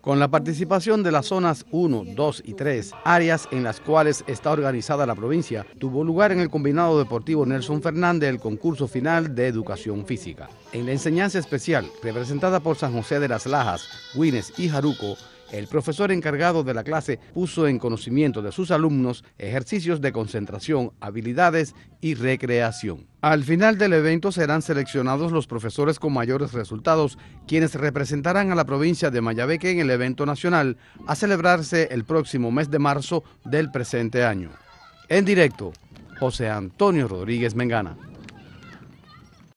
Con la participación de las zonas 1, 2 y 3, áreas en las cuales está organizada la provincia, tuvo lugar en el combinado deportivo Nelson Fernández el concurso final de educación física. En la enseñanza especial, representada por San José de las Lajas, Guines y Jaruco, el profesor encargado de la clase puso en conocimiento de sus alumnos ejercicios de concentración, habilidades y recreación. Al final del evento serán seleccionados los profesores con mayores resultados, quienes representarán a la provincia de Mayabeque en el evento nacional a celebrarse el próximo mes de marzo del presente año. En directo, José Antonio Rodríguez Mengana.